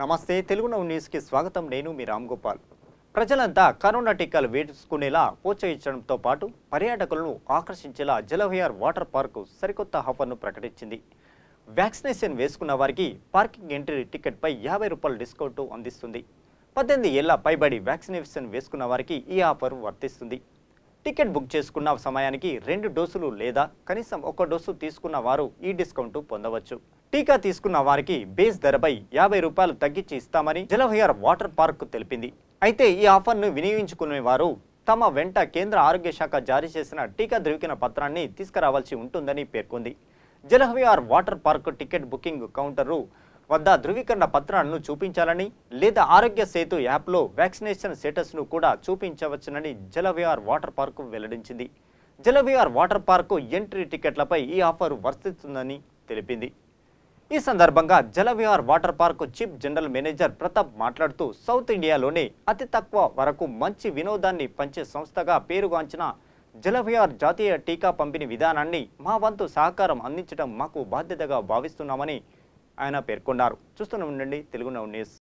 నమస్తే తెలుగు నవ్ న్యూస్కి స్వాగతం నేను మీ రామ్ గోపాల్ ప్రజలంతా కరోనా టీకాలు వేసుకునేలా ప్రోత్సహించడంతో పాటు పర్యాటకులను ఆకర్షించేలా జలవిహార్ వాటర్ పార్క్ సరికొత్త ఆఫర్ను ప్రకటించింది వ్యాక్సినేషన్ వేసుకున్న వారికి పార్కింగ్ ఎంట్రీ టికెట్పై యాభై రూపాయల డిస్కౌంట్ అందిస్తుంది పద్దెనిమిది ఏళ్ల పైబడి వ్యాక్సినేషన్ వేసుకున్న వారికి ఈ ఆఫర్ వర్తిస్తుంది టికెట్ బుక్ చేసుకున్న సమయానికి రెండు డోసులు లేదా కనీసం ఒక డోసు తీసుకున్న వారు ఈ డిస్కౌంట్ పొందవచ్చు టీకా తీసుకున్న వారికి బేస్ ధరపై యాభై రూపాయలు తగ్గించి ఇస్తామని జలహయర్ వాటర్ పార్క్ తెలిపింది అయితే ఈ ఆఫర్ను వినియోగించుకునే వారు తమ వెంట కేంద్ర ఆరోగ్య శాఖ జారీ చేసిన టీకా ధృవీకరణ పత్రాన్ని తీసుకురావాల్సి ఉంటుందని పేర్కొంది Jalavihar water park ticket booking counter వద్ద ధృవీకరణ పత్రాలను చూపించాలని లేదా ఆరోగ్య సేతు యాప్లో వ్యాక్సినేషన్ స్టేటస్ను కూడా చూపించవచ్చునని జలవిహార్ వాటర్ పార్కు వెల్లడించింది జలవిహార్ వాటర్ పార్కు ఎంట్రీ టికెట్లపై ఈ ఆఫర్ వర్తిస్తుందని తెలిపింది ఈ సందర్భంగా Jalavihar water park chief general manager Pratap మాట్లాడుతూ సౌత్ ఇండియాలోనే అతి తక్కువ వరకు మంచి వినోదాన్ని పంచే సంస్థగా పేరుగాంచిన జలవిహార్ జాతీయ టీకా పంపిణీ విధానాన్ని మా వంతు సహకారం అందించడం మాకు బాధ్యతగా భావిస్తున్నామని ఆయన పేర్కొన్నారు చూస్తూనే ఉండండి తెలుగు నౌ న్యూస్